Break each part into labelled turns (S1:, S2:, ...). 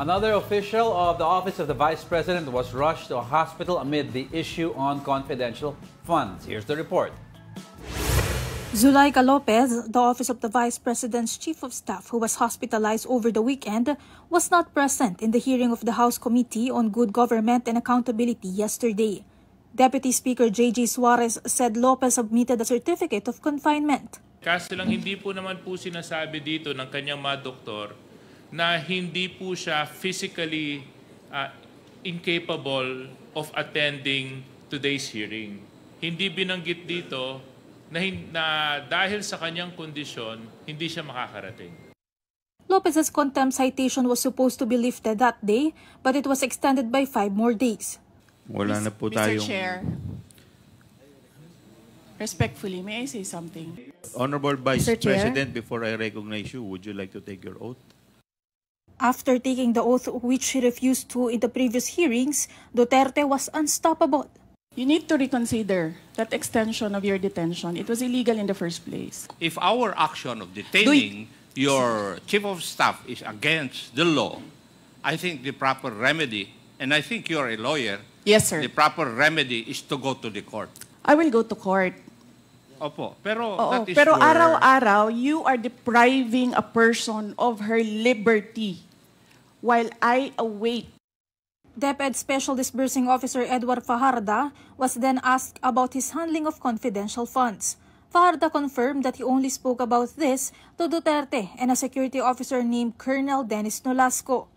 S1: Another official of the Office of the Vice President was rushed to a hospital amid the issue on confidential funds. Here's the report. Zulaika Lopez, the Office of the Vice President's Chief of Staff, who was hospitalized over the weekend, was not present in the hearing of the House Committee on Good Government and Accountability yesterday. Deputy Speaker J.J. Suarez said Lopez submitted a certificate of confinement.
S2: Kasi lang hindi po naman po sinasabi dito ng kanyang mga doktor na hindi po siya physically uh, incapable of attending today's hearing. Hindi binanggit dito na, na dahil sa kanyang kondisyon, hindi siya makakarating.
S1: Lopez's contempt citation was supposed to be lifted that day, but it was extended by five more days.
S2: Wala na po Mr. tayong... Chair,
S1: respectfully, may I say something?
S2: Honorable Vice President, before I recognize you, would you like to take your oath?
S1: After taking the oath, which he refused to in the previous hearings, Duterte was unstoppable. You need to reconsider that extension of your detention. It was illegal in the first place.
S2: If our action of detaining you... your chief of staff is against the law, I think the proper remedy, and I think you're a lawyer. Yes, sir. The proper remedy is to go to the court.
S1: I will go to court.
S2: Opo. Pero Oo, that is Pero your...
S1: araw-araw, you are depriving a person of her liberty while I await. DepEd Special Disbursing Officer Edward Fajarda was then asked about his handling of confidential funds. Fajarda confirmed that he only spoke about this to Duterte and a security officer named Colonel Dennis Nolasco.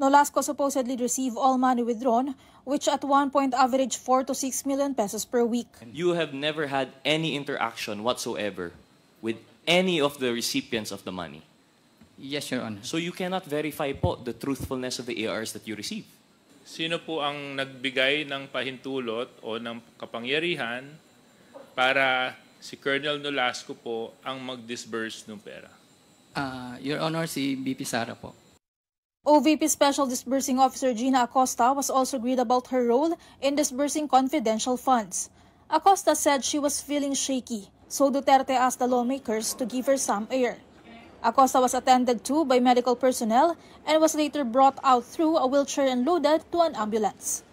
S1: Nolasco supposedly received all money withdrawn, which at one point averaged 4 to 6 million pesos per week.
S2: You have never had any interaction whatsoever with any of the recipients of the money. Yes, Your Honor. So you cannot verify po the truthfulness of the ARs that you receive. Sino po ang nagbigay ng pahintulot o ng kapangyarihan para si Colonel Nolasco po ang mag-disburse ng pera? Uh, Your Honor, si BP Sara po. OVP
S1: Special Disbursing Officer Gina Acosta was also agreed about her role in disbursing confidential funds. Acosta said she was feeling shaky, so Duterte asked the lawmakers to give her some air. Acosta was attended to by medical personnel and was later brought out through a wheelchair and loaded to an ambulance.